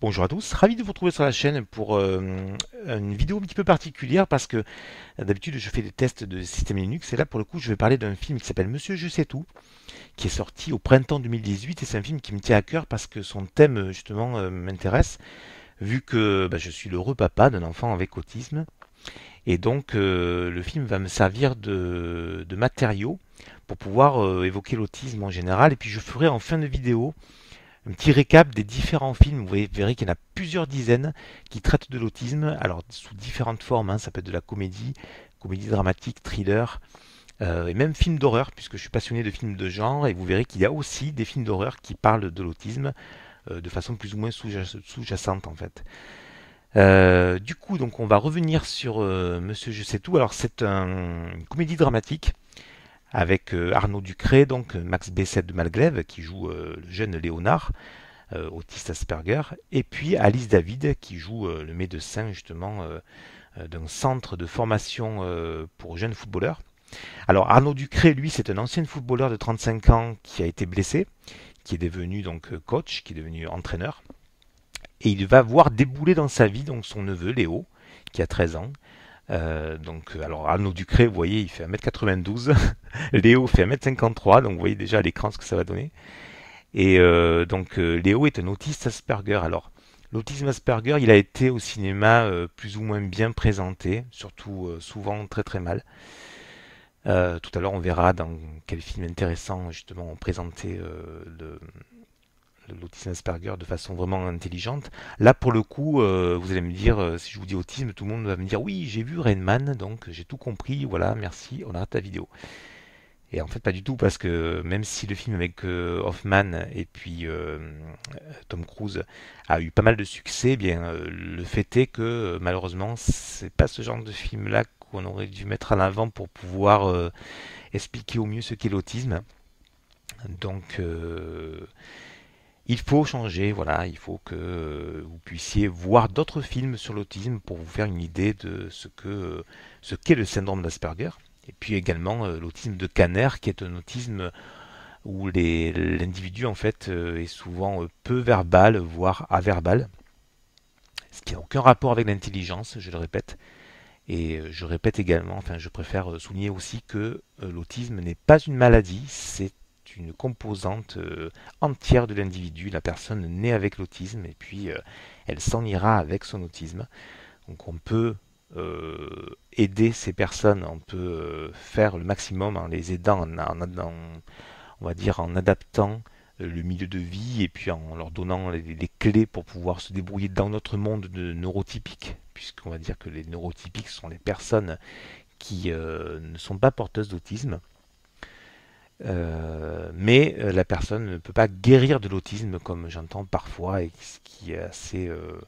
Bonjour à tous, ravi de vous retrouver sur la chaîne pour euh, une vidéo un petit peu particulière parce que d'habitude je fais des tests de système Linux et là pour le coup je vais parler d'un film qui s'appelle Monsieur Je sais tout qui est sorti au printemps 2018 et c'est un film qui me tient à cœur parce que son thème justement euh, m'intéresse vu que bah, je suis l'heureux papa d'un enfant avec autisme et donc euh, le film va me servir de, de matériau pour pouvoir évoquer l'autisme en général et puis je ferai en fin de vidéo un petit récap des différents films. Vous verrez qu'il y en a plusieurs dizaines qui traitent de l'autisme, alors sous différentes formes. Hein. Ça peut être de la comédie, comédie dramatique, thriller, euh, et même film d'horreur, puisque je suis passionné de films de genre. Et vous verrez qu'il y a aussi des films d'horreur qui parlent de l'autisme euh, de façon plus ou moins sous-jacente en fait. Euh, du coup, donc on va revenir sur Monsieur Je sais tout. Alors c'est un, une comédie dramatique avec euh, Arnaud Ducré, donc euh, Max Besset de Malglaive, qui joue euh, le jeune Léonard, autiste Asperger, et puis Alice David, qui joue le médecin justement d'un centre de formation pour jeunes footballeurs. Alors Arnaud Ducré, lui, c'est un ancien footballeur de 35 ans qui a été blessé, qui est devenu donc coach, qui est devenu entraîneur. Et il va voir débouler dans sa vie donc son neveu Léo, qui a 13 ans, euh, donc, alors Arnaud Ducré, vous voyez, il fait 1m92. Léo fait 1m53, donc vous voyez déjà à l'écran ce que ça va donner. Et euh, donc, euh, Léo est un autiste Asperger. Alors, l'autisme Asperger, il a été au cinéma plus ou moins bien présenté, surtout souvent très très mal. tout à l'heure, on verra dans quel film intéressant justement on présentait le, l'autisme Asperger de façon vraiment intelligente. Là, pour le coup, euh, vous allez me dire, euh, si je vous dis autisme, tout le monde va me dire oui, j'ai vu Rainman, donc j'ai tout compris, voilà, merci, on arrête la vidéo. Et en fait, pas du tout, parce que même si le film avec euh, Hoffman et puis Tom Cruise a eu pas mal de succès, eh bien le fait est que malheureusement, c'est pas ce genre de film-là qu'on aurait dû mettre à l'avant pour pouvoir expliquer au mieux ce qu'est l'autisme. Donc, il faut changer, voilà, il faut que euh, vous puissiez voir d'autres films sur l'autisme pour vous faire une idée de ce que euh, ce qu'est le syndrome d'Asperger, et puis également euh, l'autisme de Canner, qui est un autisme où l'individu en fait est souvent peu verbal, voire averbal, ce qui n'a aucun rapport avec l'intelligence, je le répète. Et je répète également, enfin je préfère souligner aussi que l'autisme n'est pas une maladie, c'est une composante euh, entière de l'individu. La personne naît avec l'autisme et puis euh, elle s'en ira avec son autisme. Donc on peut euh, aider ces personnes, on peut faire le maximum en les aidant, en, on va dire en adaptant le milieu de vie et puis en leur donnant les, clés pour pouvoir se débrouiller dans notre monde de neurotypique, puisqu'on va dire que les neurotypiques sont les personnes qui ne sont pas porteuses d'autisme euh, mais euh, la personne ne peut pas guérir de l'autisme comme j'entends parfois et ce qui est assez, euh,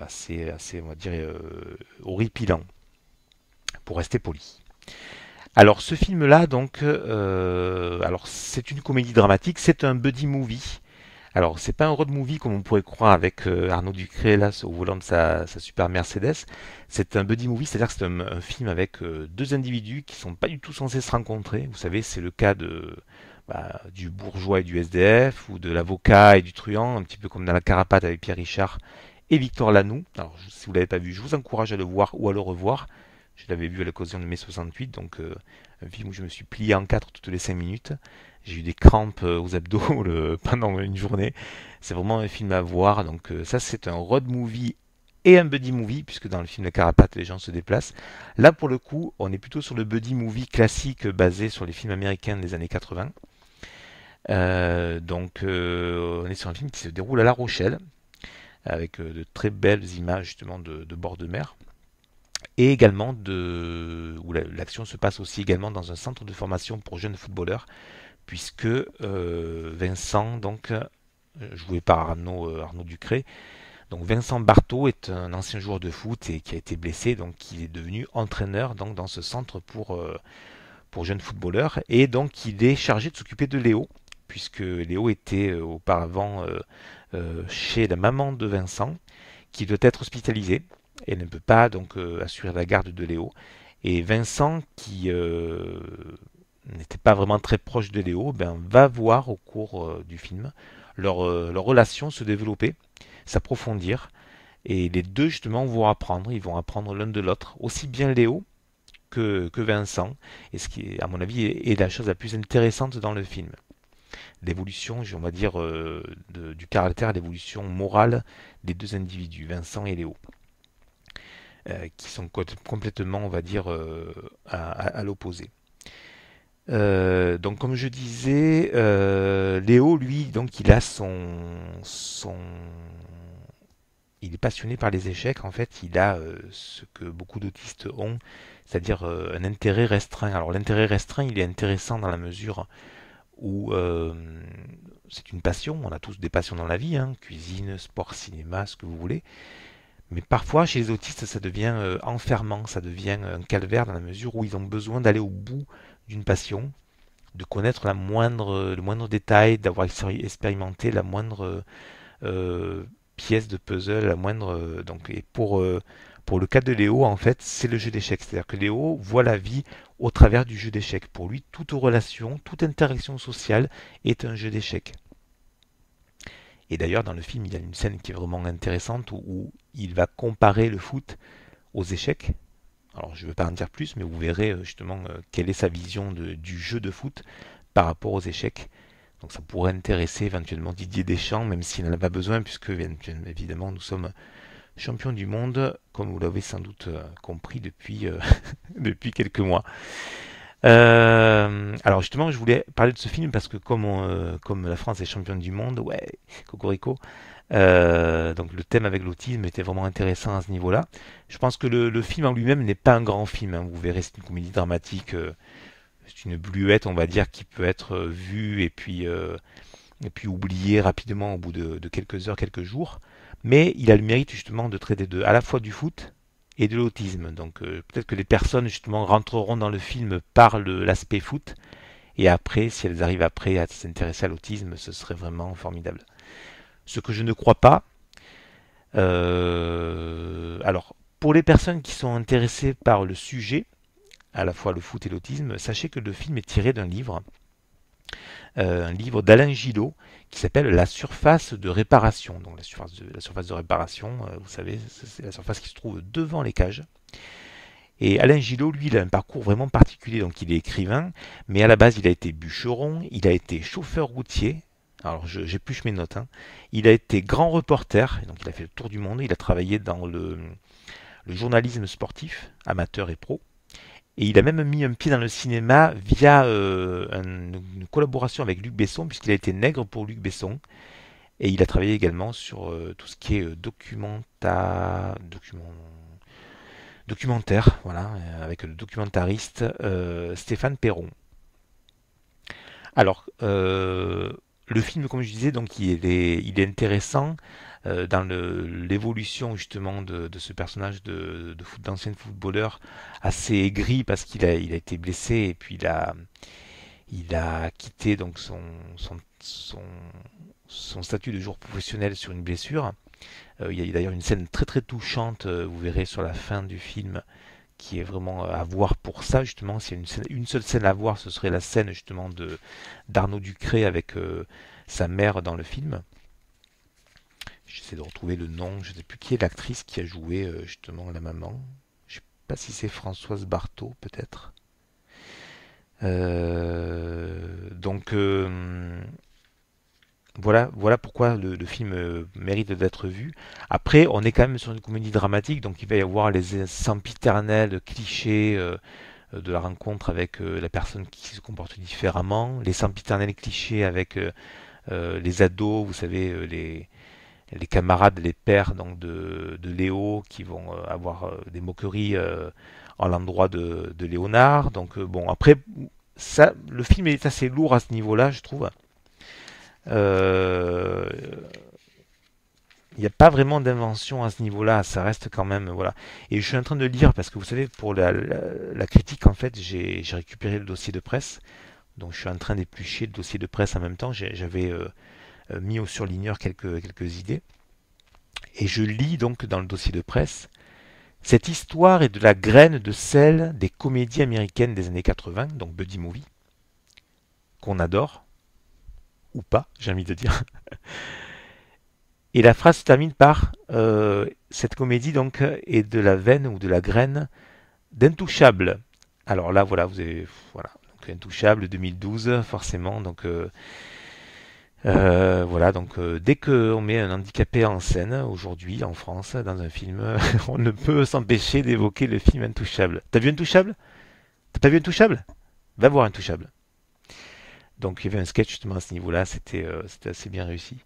assez, assez on va dire, horripilant, pour rester poli. Alors ce film-là, donc, alors c'est une comédie dramatique, c'est un buddy movie alors, c'est pas un road movie comme on pourrait croire avec euh, Arnaud Ducré là, au volant de sa, super Mercedes. C'est un buddy movie, c'est-à-dire que c'est un, film avec euh, deux individus qui sont pas du tout censés se rencontrer. Vous savez, c'est le cas de bah, du bourgeois et du SDF, ou de l'avocat et du truand, un petit peu comme dans La Carapate avec Pierre Richard et Victor Lanoux. Alors, si vous l'avez pas vu, je vous encourage à le voir ou à le revoir. Je l'avais vu à l'occasion de mai 68, donc euh, un film où je me suis plié en quatre toutes les cinq minutes. J'ai eu des crampes euh, aux abdos pendant une journée. C'est vraiment un film à voir. Donc euh, ça, c'est un road movie et un buddy movie, puisque dans le film La Carapate, les gens se déplacent. Là, pour le coup, on est plutôt sur le buddy movie classique basé sur les films américains des années 80. Euh, donc, on est sur un film qui se déroule à La Rochelle, avec de très belles images justement de, de, bord de mer, et également de où l'action se passe aussi également dans un centre de formation pour jeunes footballeurs puisque euh, Vincent, donc, euh, joué par Arnaud, euh, Arnaud Ducré, donc Vincent Barthaud est un ancien joueur de foot et qui a été blessé, donc il est devenu entraîneur donc, dans ce centre pour, pour jeunes footballeurs. Et donc il est chargé de s'occuper de Léo, puisque Léo était auparavant chez la maman de Vincent, qui doit être hospitalisée. Elle ne peut pas donc assurer la garde de Léo. Et Vincent, qui n'était pas vraiment très proche de Léo, ben, va voir au cours euh, du film leur, euh, leur, relation se développer, s'approfondir. Et les deux, justement, vont apprendre. Ils vont apprendre l'un de l'autre, aussi bien Léo que, que, Vincent. Et ce qui, à mon avis, est, la chose la plus intéressante dans le film. L'évolution, on va dire, euh, du caractère, l'évolution morale des deux individus, Vincent et Léo. qui sont complètement, on va dire, à l'opposé. Euh, donc comme je disais, euh, Léo, lui, donc il a son, son, il est passionné par les échecs. En fait, il a euh, ce que beaucoup d'autistes ont, c'est-à-dire un intérêt restreint. Alors l'intérêt restreint, il est intéressant dans la mesure où c'est une passion. On a tous des passions dans la vie, hein. cuisine, sport, cinéma, ce que vous voulez. Mais parfois, chez les autistes, ça devient enfermant, ça devient un calvaire dans la mesure où ils ont besoin d'aller au bout d'une passion, de connaître la moindre, le moindre détail, d'avoir expérimenté la moindre euh, pièce de puzzle, la moindre. Euh, donc, et pour, euh, pour le cas de Léo, en fait, c'est le jeu d'échecs. C'est-à-dire que Léo voit la vie au travers du jeu d'échecs. Pour lui, toute relation, toute interaction sociale est un jeu d'échecs. Et d'ailleurs, dans le film, il y a une scène qui est vraiment intéressante où il va comparer le foot aux échecs alors je ne veux pas en dire plus, mais vous verrez euh, justement euh, quelle est sa vision du jeu de foot par rapport aux échecs. Donc ça pourrait intéresser éventuellement Didier Deschamps, même s'il n'en a pas besoin, puisque évidemment nous sommes champions du monde, comme vous l'avez sans doute euh, compris depuis, depuis quelques mois. alors justement, je voulais parler de ce film parce que comme, comme la France est championne du monde, ouais, Cocorico, euh, donc le thème avec l'autisme était vraiment intéressant à ce niveau-là. Je pense que le, film en lui-même n'est pas un grand film. Hein. Vous verrez, c'est une comédie dramatique, euh, c'est une bluette, on va dire, qui peut être euh, vue et puis, et puis oubliée rapidement au bout de, quelques heures, quelques jours. Mais il a le mérite justement de traiter de, à la fois du foot et de l'autisme. Donc peut-être que les personnes justement rentreront dans le film par l'aspect foot. Et après, si elles arrivent après à s'intéresser à l'autisme, ce serait vraiment formidable ce que je ne crois pas. Euh, alors, pour les personnes qui sont intéressées par le sujet, à la fois le foot et l'autisme, sachez que le film est tiré d'un livre, euh, un livre d'Alain Gillot qui s'appelle La surface de réparation. Donc la surface de, la surface de réparation, euh, vous savez, c'est la surface qui se trouve devant les cages. Et Alain Gillot, lui, il a un parcours vraiment particulier, donc il est écrivain, mais à la base, il a été bûcheron, il a été chauffeur routier, alors j'épluche mes notes, hein. il a été grand reporter, donc il a fait le tour du monde, il a travaillé dans le, journalisme sportif, amateur et pro. Et il a même mis un pied dans le cinéma via euh, une collaboration avec Luc Besson, puisqu'il a été nègre pour Luc Besson. Et il a travaillé également sur euh, tout ce qui est euh, documenta... documentaire, voilà, avec le documentariste Stéphane Perron. Alors, le film, comme je disais, donc il est, intéressant euh, dans l'évolution justement de, ce personnage d'ancien footballeur assez aigri parce qu'il a, été blessé et puis il a, quitté donc son, statut de joueur professionnel sur une blessure. Euh, il y a d'ailleurs une scène très très touchante, euh, vous verrez sur la fin du film, qui est vraiment euh, à voir pour ça justement. S'il y a une, seule scène à voir, ce serait la scène justement de d'Arnaud Ducré avec euh, sa mère dans le film. J'essaie de retrouver le nom, je ne sais plus qui est l'actrice qui a joué euh, justement la maman. Je ne sais pas si c'est Françoise Barthaud peut-être. donc voilà, voilà pourquoi le, film euh, mérite d'être vu. Après, on est quand même sur une comédie dramatique, donc il va y avoir les sempiternels clichés euh, de la rencontre avec euh, la personne qui se comporte différemment, les sempiternels clichés avec les ados, vous savez, les, les camarades, les pères donc de, Léo qui vont avoir des moqueries en l'endroit de, de, Léonard. Donc bon, après, ça, le film est assez lourd à ce niveau-là, je trouve il euh, n'y a pas vraiment d'invention à ce niveau-là, ça reste quand même voilà. Et je suis en train de lire parce que vous savez pour la, critique en fait j'ai récupéré le dossier de presse, donc je suis en train d'éplucher le dossier de presse en même temps. J'avais euh, euh, mis au surligneur quelques quelques idées et je lis donc dans le dossier de presse cette histoire est de la graine de celle des comédies américaines des années 80, donc buddy movie qu'on adore ou pas, j'ai envie de dire. Et la phrase se termine par euh, Cette comédie donc est de la veine ou de la graine d'intouchable. Alors là, voilà, vous avez. Voilà. Donc, intouchable 2012, forcément. Donc. Euh, euh, voilà, donc dès que on met un handicapé en scène aujourd'hui en France dans un film, on ne peut s'empêcher d'évoquer le film Intouchable. T'as vu Intouchable T'as pas vu Intouchable Va voir Intouchable. Donc il y avait un sketch justement à ce niveau-là, c'était euh, assez bien réussi.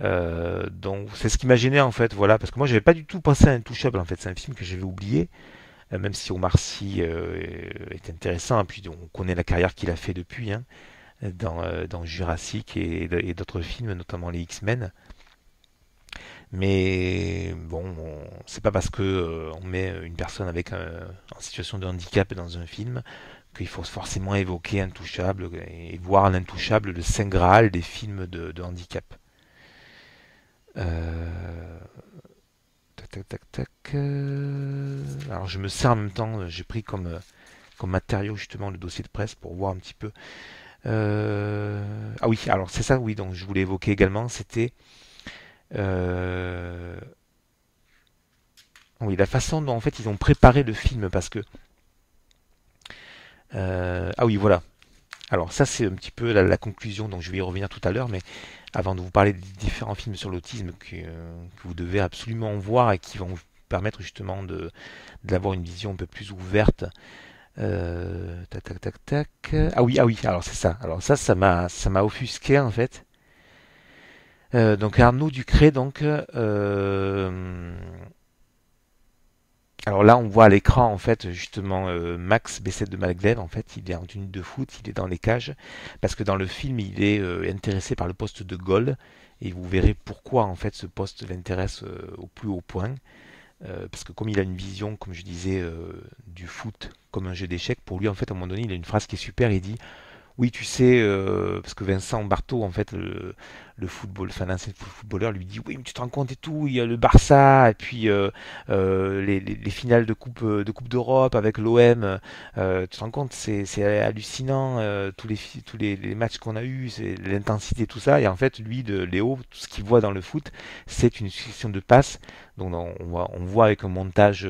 Euh, donc c'est ce qui m'a gêné en fait, voilà, parce que moi j'avais pas du tout pensé à touchable en fait, c'est un film que j'avais oublié, euh, même si Omar Sy est intéressant, et puis on connaît la carrière qu'il a fait depuis, hein, dans, Jurassic et, d'autres films, notamment les X-Men. Mais bon, c'est pas parce qu'on met une personne avec un, en situation de handicap dans un film qu'il faut forcément évoquer Intouchable et voir l'Intouchable le Saint Graal des films de, handicap. Euh, tac, tac, euh, Alors je me sers en même temps, j'ai pris comme, comme matériau justement le dossier de presse pour voir un petit peu. Euh, ah oui, alors c'est ça, oui, donc je voulais évoquer également, c'était. Oui, la façon dont en fait ils ont préparé le film, parce que euh, ah oui, voilà. Alors ça, c'est un petit peu la, conclusion, donc je vais y revenir tout à l'heure, mais avant de vous parler des différents films sur l'autisme euh, que, vous devez absolument voir et qui vont vous permettre justement de d'avoir une vision un peu plus ouverte euh, tac, tac, tac, tac. Ah oui, ah oui, alors c'est ça. Alors ça, ça m'a, ça m'a offusqué en fait. Euh, donc Arnaud Ducré, donc, alors là, on voit à l'écran, en fait, justement, euh, Max Bessette de Malglev, en fait, il est en tenue de foot, il est dans les cages, parce que dans le film, il est euh, intéressé par le poste de goal, et vous verrez pourquoi, en fait, ce poste l'intéresse euh, au plus haut point, parce que comme il a une vision, comme je disais, du foot comme un jeu d'échecs, pour lui, en fait, à un moment donné, il a une phrase qui est super, il dit oui, tu sais, euh, parce que Vincent Barthaud, en fait, le, le football, enfin, l'ancien footballeur, lui dit Oui, mais tu te rends compte et tout, il y a le Barça, et puis euh, euh, les, finales de Coupe de coupe d'Europe avec l'OM. tu te rends compte, c'est, hallucinant, tous, les, tous les, matchs qu'on a eus, c'est l'intensité, tout ça. Et en fait, lui, de Léo, tout ce qu'il voit dans le foot, c'est une succession de passes. Donc, on voit, on voit avec un montage,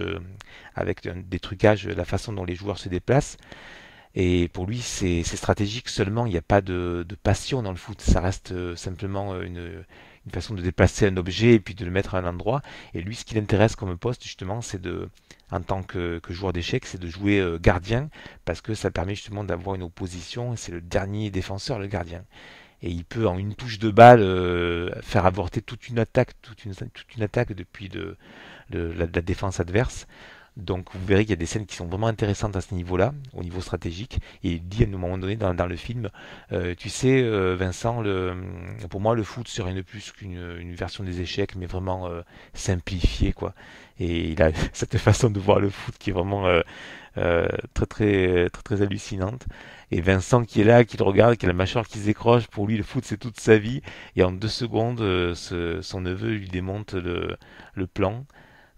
avec des trucages, la façon dont les joueurs se déplacent. Et pour lui, c'est stratégique seulement. Il n'y a pas de, de, passion dans le foot. Ça reste euh, simplement euh, une, une, façon de déplacer un objet et puis de le mettre à un endroit. Et lui, ce qui l'intéresse comme poste, justement, c'est de, en tant que, que joueur d'échecs, c'est de jouer euh, gardien parce que ça permet justement d'avoir une opposition. C'est le dernier défenseur, le gardien. Et il peut, en une touche de balle, faire avorter toute une attaque, toute une, toute une attaque depuis de, de la défense adverse. Donc vous verrez qu'il y a des scènes qui sont vraiment intéressantes à ce niveau-là, au niveau stratégique. Et il dit à un moment donné dans, le film, euh, tu sais euh, Vincent, pour moi le foot c'est rien de plus qu'une version des échecs, mais vraiment euh, simplifiée quoi. Et il a cette façon de voir le foot qui est vraiment très, très très hallucinante. Et Vincent qui est là, qui le regarde, qui a la mâchoire qui se décroche, pour lui le foot c'est toute sa vie. Et en deux secondes, son neveu lui démonte le plan.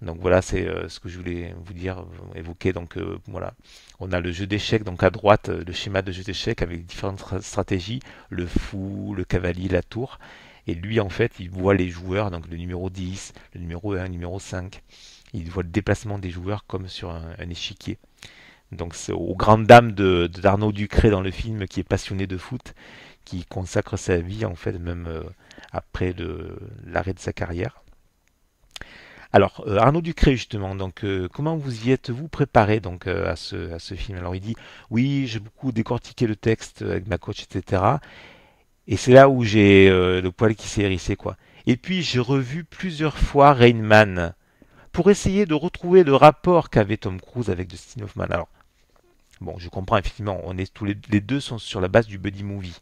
Donc voilà, c'est euh, ce que je voulais vous dire, évoquer. Donc euh, voilà, on a le jeu d'échecs, donc à droite, euh, le schéma de jeu d'échecs avec différentes stratégies, le fou, le cavalier, la tour. Et lui, en fait, il voit les joueurs, donc le numéro 10, le numéro 1, le numéro 5. Il voit le déplacement des joueurs comme sur un, échiquier. Donc c'est aux grandes dames de, d'Arnaud Ducré dans le film qui est passionné de foot, qui consacre sa vie, en fait, même après l'arrêt de sa carrière alors, euh, Arnaud Ducré, justement, donc, euh, comment vous y êtes-vous préparé donc, euh, à, ce, à film Alors, il dit Oui, j'ai beaucoup décortiqué le texte avec ma coach, etc. Et c'est là où j'ai le poil qui s'est hérissé, quoi. Et puis, j'ai revu plusieurs fois Rain pour essayer de retrouver le rapport qu'avait Tom Cruise avec Dustin Hoffman. Alors, bon, je comprends, effectivement, on est tous les, les deux sont sur la base du buddy movie.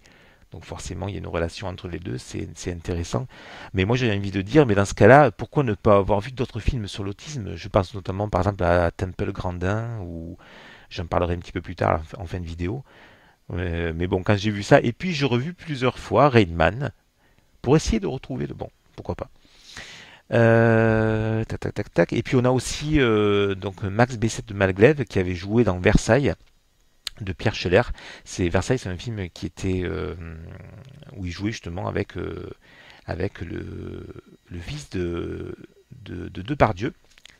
Donc forcément, il y a une relation entre les deux, c'est intéressant. Mais moi, j'ai envie de dire, mais dans ce cas-là, pourquoi ne pas avoir vu d'autres films sur l'autisme Je pense notamment, par exemple, à Temple Grandin, où j'en parlerai un petit peu plus tard en fin de vidéo. Euh, mais bon, quand j'ai vu ça, et puis j'ai revu plusieurs fois Rainman, pour essayer de retrouver le bon, pourquoi pas. Euh, tac, tac, tac, Et puis on a aussi euh, donc Max Bessette de Malglaive qui avait joué dans Versailles, de Pierre Scheller. C'est Versailles, c'est un film qui était euh, où il jouait justement avec, euh, avec le, le, fils de, de, de Depardieu.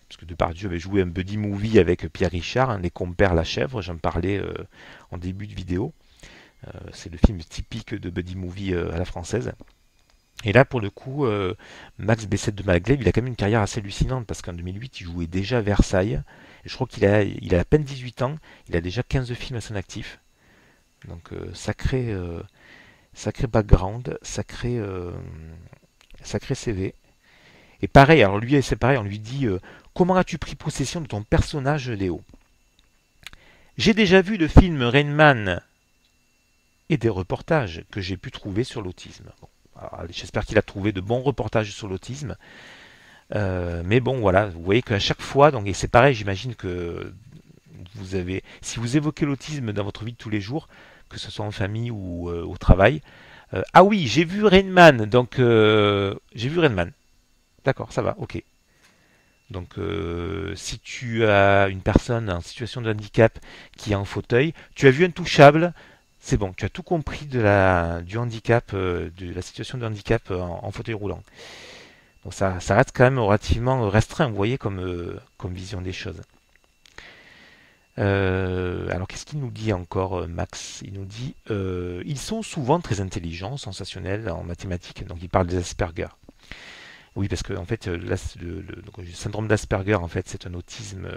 Parce que Depardieu avait joué un buddy movie avec Pierre Richard, hein, Les compères La Chèvre, j'en parlais euh, en début de vidéo. c'est le film typique de buddy movie à la française. Et là, pour le coup, Max Bessette de Malglaive, il a quand même une carrière assez hallucinante parce qu'en 2008, il jouait déjà Versailles je crois qu'il a, il à peine 18 ans, il a déjà 15 films à son actif. Donc euh, sacré, euh, sacré background, sacré, euh, sacré CV. Et pareil, alors lui c'est pareil, on lui dit comment as-tu pris possession de ton personnage Léo J'ai déjà vu le film Rain Man et des reportages que j'ai pu trouver sur l'autisme. J'espère qu'il a trouvé de bons reportages sur l'autisme. Euh, mais bon, voilà, vous voyez qu'à chaque fois, donc, et c'est pareil, j'imagine que vous avez, si vous évoquez l'autisme dans votre vie de tous les jours, que ce soit en famille ou euh, au travail. Euh, ah oui, j'ai vu Rainman, donc j'ai vu Rainman. D'accord, ça va, ok. Donc si tu as une personne en situation de handicap qui est en fauteuil, tu as vu Touchable. c'est bon, tu as tout compris de la, du handicap, de la situation de handicap en fauteuil roulant. Donc ça, reste quand même relativement restreint, vous voyez, comme, euh, vision des choses. Euh, alors qu'est-ce qu'il nous dit encore euh, Max Il nous dit ils sont souvent très intelligents, sensationnels en mathématiques. Donc il parle des Asperger. Oui, parce que en fait, le, syndrome d'Asperger, en fait, c'est un autisme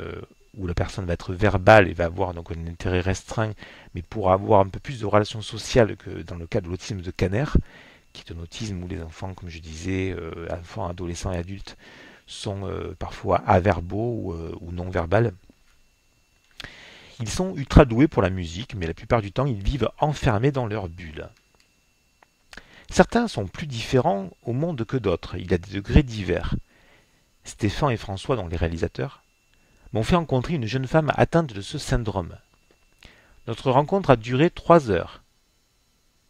où la personne va être verbale et va avoir donc un intérêt restreint, mais pour avoir un peu plus de relations sociales que dans le cas de l'autisme de Caner, qui est autisme où les enfants, comme je disais, euh, enfants, adolescents et adultes, sont euh, parfois averbaux ou, euh, non-verbales. Ils sont ultra doués pour la musique, mais la plupart du temps, ils vivent enfermés dans leur bulle. Certains sont plus différents au monde que d'autres, il y a des degrés divers. Stéphane et François, dont les réalisateurs, m'ont fait rencontrer une jeune femme atteinte de ce syndrome. Notre rencontre a duré trois heures.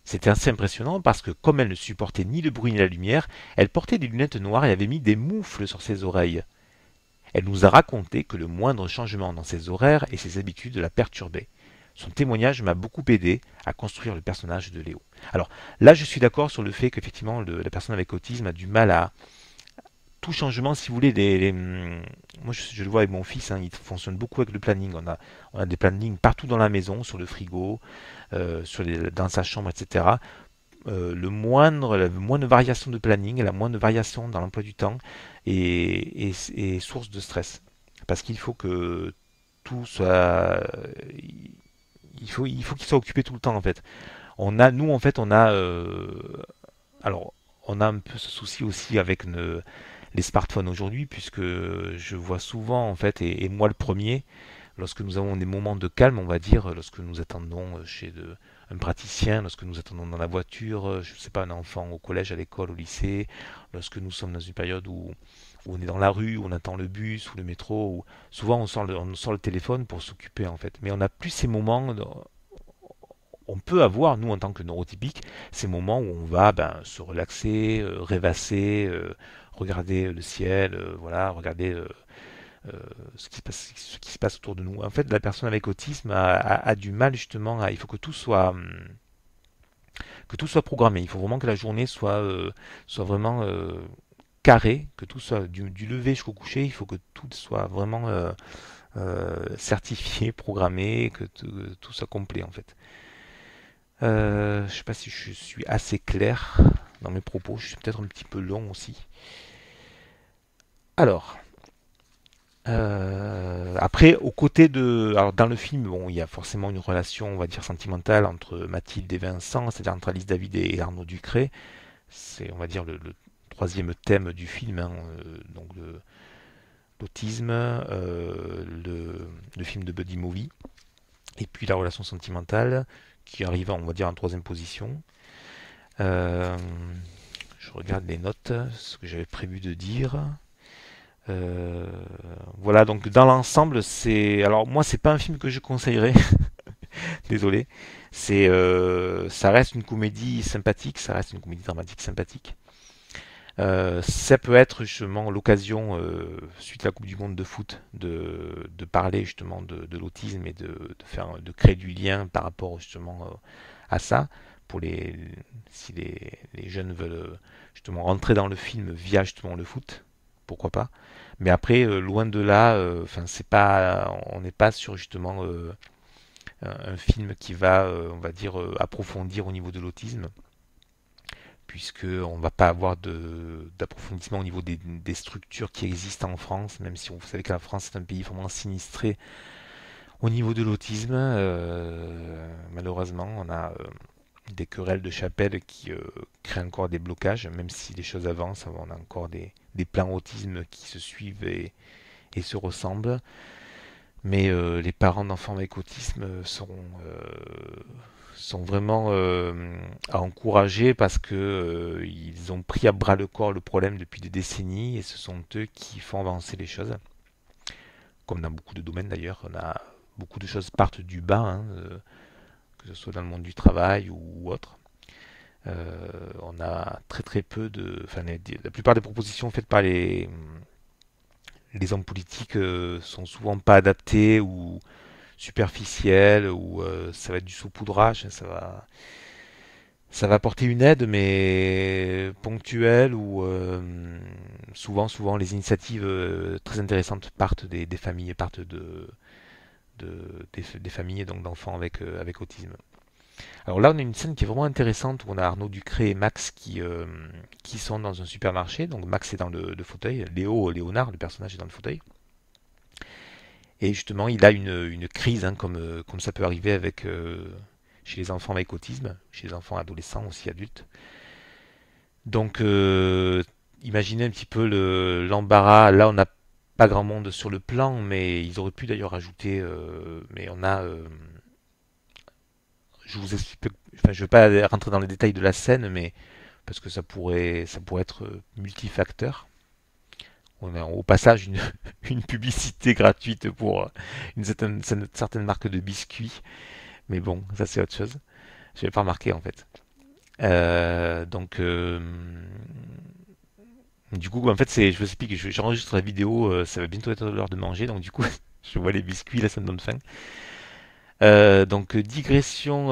C'était assez impressionnant parce que comme elle ne supportait ni le bruit ni la lumière, elle portait des lunettes noires et avait mis des moufles sur ses oreilles. Elle nous a raconté que le moindre changement dans ses horaires et ses habitudes la perturbait. Son témoignage m'a beaucoup aidé à construire le personnage de Léo. Alors là, je suis d'accord sur le fait qu'effectivement, la personne avec autisme a du mal à, tout changement, si vous voulez, les, hum, moi je, le vois avec mon fils, hein, il fonctionne beaucoup avec le planning. On a, on a des plannings partout dans la maison, sur le frigo, euh, sur les, dans sa chambre, etc. Euh, le moindre, la moindre variation de planning, la moindre variation dans l'emploi du temps est, source de stress. Parce qu'il faut que tout soit. Il faut, il faut qu'il soit occupé tout le temps en fait. On a, nous en fait, on a. Euh, alors, on a un peu ce souci aussi avec les smartphones aujourd'hui, puisque je vois souvent en fait, et moi le premier, lorsque nous avons des moments de calme, on va dire, lorsque nous attendons euh, chez un praticien, lorsque nous attendons dans la voiture, euh, je ne sais pas, un enfant au collège, à l'école, au lycée, lorsque nous sommes dans une période où, on est dans la rue, où on attend le bus ou le métro, souvent on sort le, le téléphone pour s'occuper en fait. Mais on n'a plus ces moments on peut avoir, nous en tant que neurotypiques, ces moments où on va ben, se relaxer, euh, rêvasser, regarder le ciel, voilà, regarder euh, ce qui, se passe, autour de nous. En fait, la personne avec autisme a, du mal justement à... Il faut que tout soit... Hum, que tout soit programmé. Il faut vraiment que la journée soit, euh, soit vraiment euh, carrée, que tout soit du, lever jusqu'au coucher, il faut que tout soit vraiment certifié, programmé, que tout soit complet en fait. je ne sais pas si je suis assez clair dans mes propos, je suis peut-être un petit peu long aussi. Alors, euh, après, aux côtés de. Alors, dans le film, bon, il y a forcément une relation, on va dire, sentimentale entre Mathilde et Vincent, c'est-à-dire entre Alice David et Arnaud Ducré. C'est, on va dire, le, troisième thème du film. Hein, euh, donc, l'autisme, euh, le, le, film de Buddy Movie, et puis la relation sentimentale, qui arrive, on va dire, en troisième position. Euh, je regarde les notes, ce que j'avais prévu de dire. Euh, voilà, donc dans l'ensemble, c'est. Alors moi, c'est pas un film que je conseillerais. Désolé. C'est, euh, ça reste une comédie sympathique, ça reste une comédie dramatique sympathique. Euh, ça peut être justement l'occasion, suite à la Coupe du Monde de foot, de, de parler justement de, de l'autisme et de, de, faire, de créer du lien par rapport justement à ça pour les si les, les, jeunes veulent justement rentrer dans le film via justement le foot pourquoi pas. Mais après, euh, loin de là, euh, enfin c'est pas, on n'est pas sur justement euh, un film qui va, on va dire, approfondir au niveau de l'autisme, puisque on va pas avoir d'approfondissement au niveau des, structures qui existent en France, même si vous savez que la France est un pays vraiment sinistré au niveau de l'autisme. malheureusement, on a des querelles de chapelle qui euh, créent encore des blocages, même si les choses avancent, on a encore des, des plans autisme qui se suivent et, se ressemblent. Mais euh, les parents d'enfants avec autisme sont, euh, sont vraiment à encourager parce que ils ont pris à bras le corps le problème depuis des décennies et ce sont eux qui font avancer les choses. Comme dans beaucoup de domaines d'ailleurs, on a beaucoup de choses partent du bas. Hein, que ce soit dans le monde du travail ou autre. Euh, on a très très peu de... Enfin, la plupart des propositions faites par les, les hommes politiques euh, sont souvent pas adaptées ou superficielles ou euh, ça va être du saupoudrage, hein, ça va... Ça va apporter une aide, mais ponctuelle ou souvent, souvent les initiatives très intéressantes partent des, familles et partent de, des, familles et donc d'enfants avec, euh, avec autisme. Alors là, on a une scène qui est vraiment intéressante où on a Arnaud Ducré et Max qui, euh, qui sont dans un supermarché. Donc Max est dans le, fauteuil, Léo, Léonard, le personnage est dans le fauteuil. Et justement, il a une, crise, hein, comme, euh, comme ça peut arriver avec, chez les enfants avec autisme, chez les enfants adolescents, aussi adultes. Donc, imaginez un petit peu l'embarras. Là, on a pas grand monde sur le plan, mais ils auraient pu d'ailleurs ajouter. Euh, mais on a. Euh, je vous explique. je ne vais pas rentrer dans les détails de la scène, mais parce que ça pourrait, ça pourrait être multifacteur. On a au passage une, une publicité gratuite pour euh, une certaine, marque de biscuits. Mais bon, ça c'est autre chose. Je n'ai pas remarqué en fait. donc, du coup, en fait, c'est, je vous explique, j'enregistre la vidéo, euh, ça va bientôt être l'heure de manger, donc du coup, je vois les biscuits, là, ça me donne faim. Euh, donc euh, digression,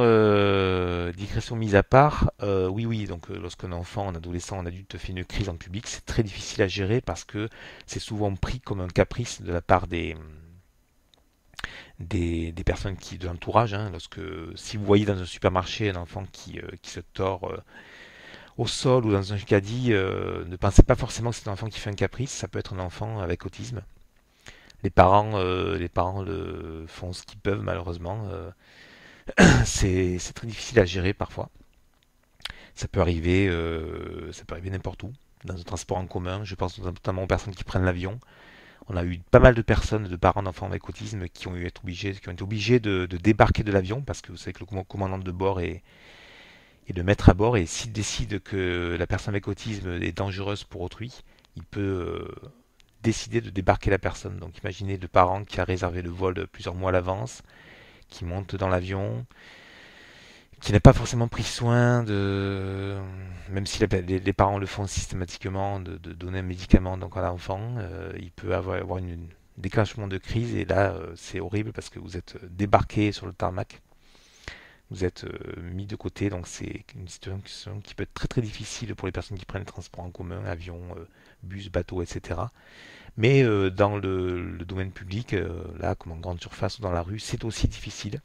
digression mise à part, oui oui, donc lorsqu'un enfant, un adolescent, un adulte fait une crise en public, c'est très difficile à gérer parce que c'est souvent pris comme un caprice de la part des, des, personnes qui de l'entourage. Hein, lorsque si vous voyez dans un supermarché un enfant qui, qui se tord, au sol ou dans un caddie, euh, ne pensez pas forcément que c'est un enfant qui fait un caprice, ça peut être un enfant avec autisme. Les parents, euh, les parents font ce qu'ils peuvent malheureusement. Euh, c'est très difficile à gérer parfois. Ça peut arriver, ça peut n'importe où, dans un transport en commun. Je pense notamment aux personnes qui prennent l'avion. On a eu pas mal de personnes, de parents d'enfants avec autisme, qui ont, eu être obligés, qui ont été obligés de débarquer de l'avion parce que vous savez que le commandant de bord est, et de mettre à bord. Et s'il décide que la personne avec autisme est dangereuse pour autrui, il peut euh, décider de débarquer la personne. Donc imaginez le parent qui a réservé le vol plusieurs mois à l'avance, qui monte dans l'avion, qui n'a pas forcément pris soin de, même si les, parents le font systématiquement, de, donner un médicament donc à l'enfant, euh, il peut avoir, avoir une, déclenchement de crise et là euh, c'est horrible parce que vous êtes débarqué sur le tarmac vous êtes euh, mis de côté. Donc c'est une situation qui peut être très très difficile pour les personnes qui prennent le transport en commun, avion, euh, bus, bateau, etc. Mais euh, dans le, domaine public, là comme en grande surface ou dans la rue, c'est aussi difficile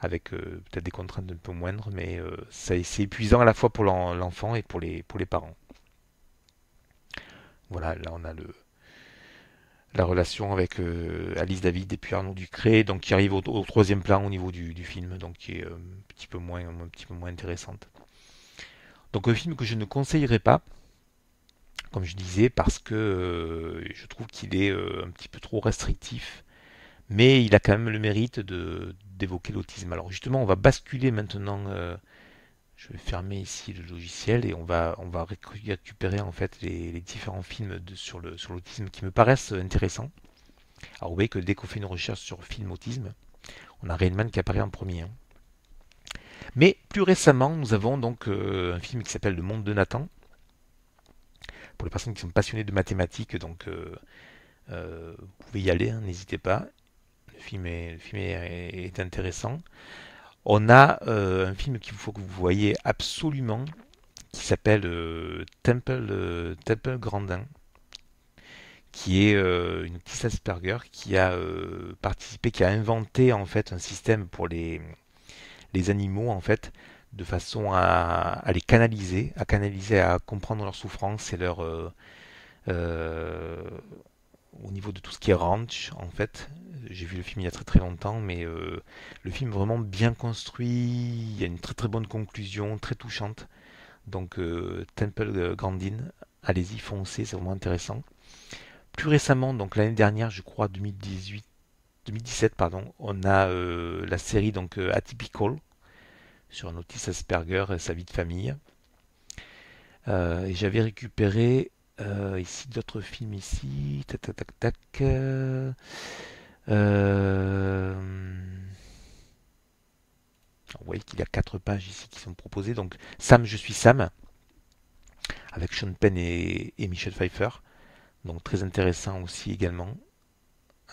avec peut-être des contraintes un peu moindres, mais c'est épuisant à la fois pour l'enfant et pour les parents. Voilà, là on a le, la relation avec euh, Alice David et puis Arnaud Ducré, donc qui arrive au, troisième plan au niveau du, film, donc qui est euh, un petit peu moins, intéressante. Donc un film que je ne conseillerais pas, comme je disais, parce que euh, je trouve qu'il est un petit peu trop restrictif, mais il a quand même le mérite d'évoquer l'autisme. Alors justement, on va basculer maintenant je vais fermer ici le logiciel et on va, récupérer en fait les, différents films sur l'autisme qui me paraissent euh, intéressants. Alors vous voyez que dès qu'on fait une recherche sur film autisme, on a Rainman qui apparaît en premier. Hein. Mais plus récemment, nous avons donc euh, un film qui s'appelle Le Monde de Nathan. Pour les personnes qui sont passionnées de mathématiques, donc euh, vous pouvez y aller, hein, n'hésitez pas. Le film est intéressant. On a euh, un film qu'il faut que vous voyez absolument, qui s'appelle euh, euh, Temple, Grandin qui est une petite Asperger qui a participé, qui a inventé en fait un système pour les, les animaux en fait de façon à, les canaliser, à canaliser, à comprendre leur souffrance et leur au niveau de tout ce qui est ranch, en fait. J'ai vu le film il y a très très longtemps, mais euh, le film vraiment bien construit, il y a une très très bonne conclusion, très touchante. Donc euh, Temple Grandin, allez-y, foncez, c'est vraiment intéressant. Plus récemment, donc l'année dernière, je crois 2018, 2017, pardon, on a euh, la série donc Atypical sur un autiste Asperger et sa vie de famille. j'avais récupéré euh, ici, d'autres films ici. Tac, tac, tac, tac. Vous voyez qu'il y a quatre pages ici qui sont proposées. Donc, Sam, je suis Sam, avec Sean Penn et, Michel Pfeiffer. Donc, très intéressant aussi également.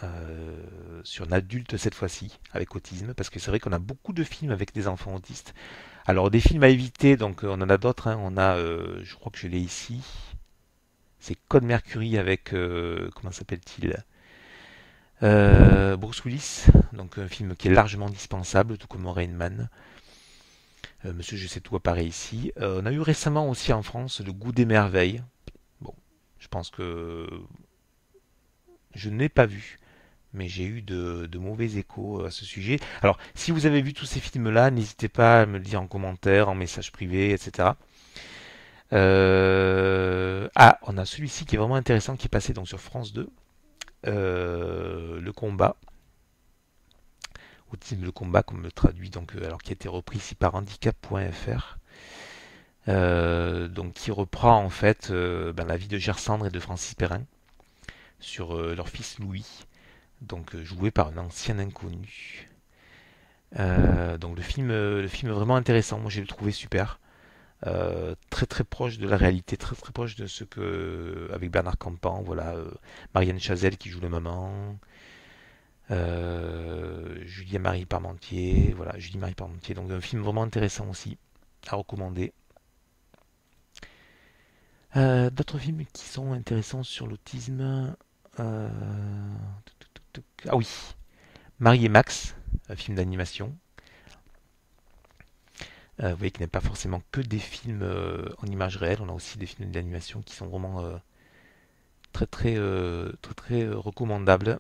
Euh, sur un adulte cette fois-ci, avec autisme, parce que c'est vrai qu'on a beaucoup de films avec des enfants autistes. Alors des films à éviter, donc euh, on en a d'autres, hein. on a, je crois que je l'ai ici, c'est Code Mercury avec. Euh, comment s'appelle-t-il euh, Bruce Willis. Donc un film qui est largement dispensable, tout comme Rain Man. Euh, Monsieur, je sais tout apparaît ici. on a eu récemment aussi en France Le Goût des Merveilles. Bon, je pense que. Je n'ai pas vu mais j'ai eu de, de, mauvais échos à ce sujet. Alors, si vous avez vu tous ces films-là, n'hésitez pas à me le dire en commentaire, en message privé, etc. Euh, ah, on a celui-ci qui est vraiment intéressant qui est passé donc sur France 2. Euh, le combat. Ou le combat comme me traduit donc euh, alors qui a été repris ici par handicap.fr. donc qui reprend en fait ben, la vie de Gersandre et de Francis Perrin sur leur fils Louis, donc joué par un ancien inconnu. donc le film, le film est vraiment intéressant. Moi, j'ai le trouvé super. Euh, très très proche de la réalité, très très proche de ce que avec Bernard Campan, voilà, euh, Marianne Chazelle qui joue le maman, euh, Marie Parmentier, voilà, Julie Marie Parmentier. Donc un film vraiment intéressant aussi à recommander. Euh, d'autres films qui sont intéressants sur l'autisme. Ah oui, Marie et Max, un film d'animation euh, vous voyez qu'il n'y a pas forcément que des films euh, en images réelles, on a aussi des films d'animation qui sont vraiment euh, très très très recommandables.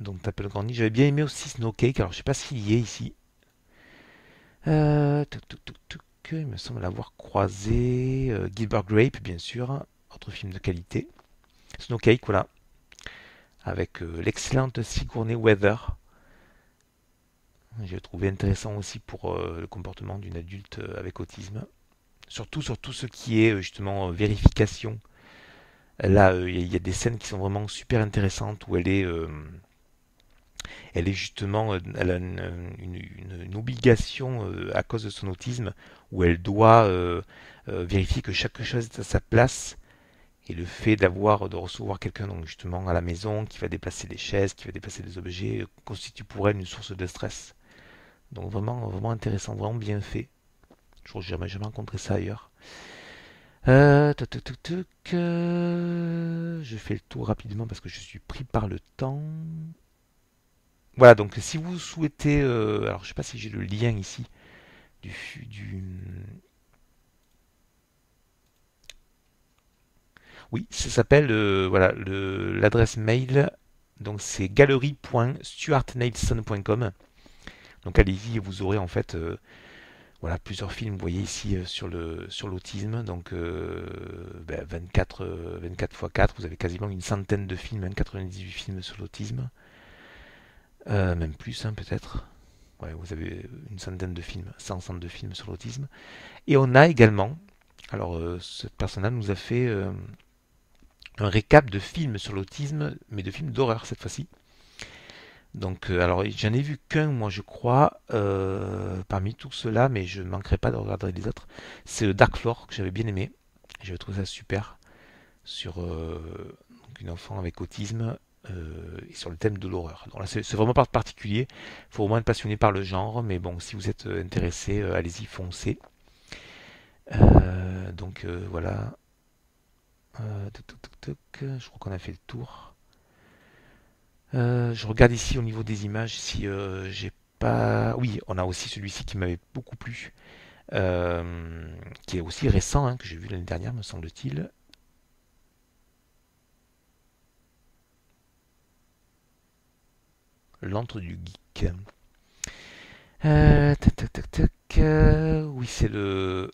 Donc Tapel J'avais bien aimé aussi Snowcake, alors je sais pas s'il y est ici. il me semble l'avoir croisé. Gilbert Grape, bien sûr, autre film de qualité. Snowcake, voilà. Avec l'excellente Sigourney Weather. J'ai trouvé intéressant aussi pour euh, le comportement d'une adulte euh, avec autisme. Surtout sur tout ce qui est euh, justement vérification. Là, il y a des scènes qui sont vraiment super intéressantes où elle est elle est justement, elle a une, obligation à cause de son autisme où elle doit vérifier que chaque chose est à sa place. Et le fait d'avoir, de recevoir quelqu'un donc justement à la maison qui va déplacer des chaises, qui va déplacer des objets, constitue pour elle une source de stress. Donc vraiment, vraiment intéressant, vraiment bien fait. Je n'ai jamais, jamais rencontré ça ailleurs. Euh, euh, je fais le tour rapidement parce que je suis pris par le temps. Voilà, donc si vous souhaitez... Euh, alors je ne sais pas si j'ai le lien ici du... du oui, ça s'appelle voilà l'adresse mail. Donc c'est galerie.stuartnelson.com. Donc allez-y vous aurez en fait euh, voilà, plusieurs films, vous voyez ici euh, sur le sur l'autisme, donc 24, 24 x 4, vous avez quasiment une centaine de films, 98 hein, films sur l'autisme. Euh, même plus hein, peut-être. vous avez une centaine de films, de films sur l'autisme. Et on a également, alors cette personne nous a fait un récap de films sur l'autisme, mais de films d'horreur cette fois-ci. Donc, euh, alors, j'en ai vu qu'un, moi, je crois, euh, parmi tout cela, mais je ne manquerai pas de regarder les autres. C'est le euh, Dark Floor que j'avais bien aimé. J'avais trouvé ça super. Sur euh, une enfant avec autisme et sur le thème de l'horreur. Donc là, c'est vraiment pas particulier. Il faut au moins être passionné par le genre, mais bon, si vous êtes intéressé, allez-y, foncez. donc, voilà. je crois qu'on a fait le tour. Euh, je regarde ici au niveau des images si euh, j'ai pas. Oui, on a aussi celui-ci qui m'avait beaucoup plu, euh, qui est aussi récent, hein, que j'ai vu l'année dernière, me semble-t-il. L'antre du geek. oui, c'est le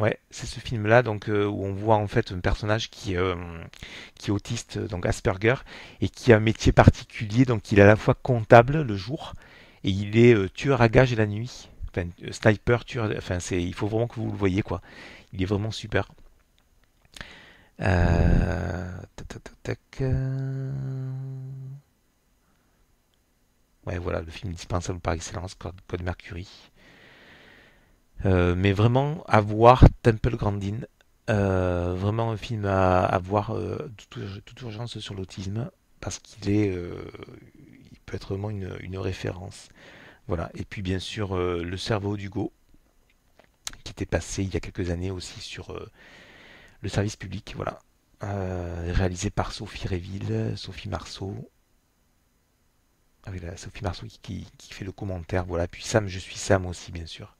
Ouais, c'est ce film-là donc euh, où on voit en fait un personnage qui, euh, qui est autiste, donc Asperger, et qui a un métier particulier, donc il est à la fois comptable le jour et il est euh, tueur à gages la nuit. Enfin, sniper, tueur, enfin c'est, il faut vraiment que vous le voyez quoi. Il est vraiment super. Ouais, voilà, le film indispensable par excellence, Code Mercury. Euh, mais vraiment à voir Temple Grandin. Euh, vraiment un film à, à voir euh, toute, urgence sur l'autisme parce qu'il est il peut être vraiment une, référence voilà et puis bien sûr le cerveau d'Hugo qui était passé il y a quelques années aussi sur le service public, voilà, réalisé par Sophie Réville, Sophie Marceau, avec ah la Sophie Marceau qui, qui, qui, fait le commentaire, voilà, puis Sam, je suis Sam aussi, bien sûr.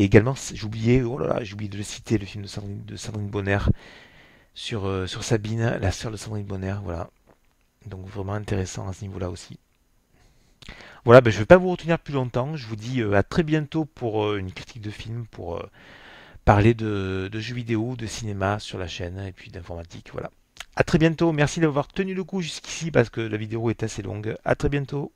Et également, j'oubliais, oh là là, j'ai oublié de le citer, le film de Sandrine, de Bonner euh, sur, Sabine, la sœur de Sandrine Bonner, voilà. Donc vraiment intéressant à ce niveau-là aussi. Voilà, ben, je ne vais pas vous retenir plus longtemps. Je vous dis euh, à très bientôt pour euh, une critique de film, pour parler de, de, jeux vidéo, de cinéma sur la chaîne et puis d'informatique. Voilà. À très bientôt. Merci d'avoir tenu le coup jusqu'ici parce que la vidéo est assez longue. A très bientôt.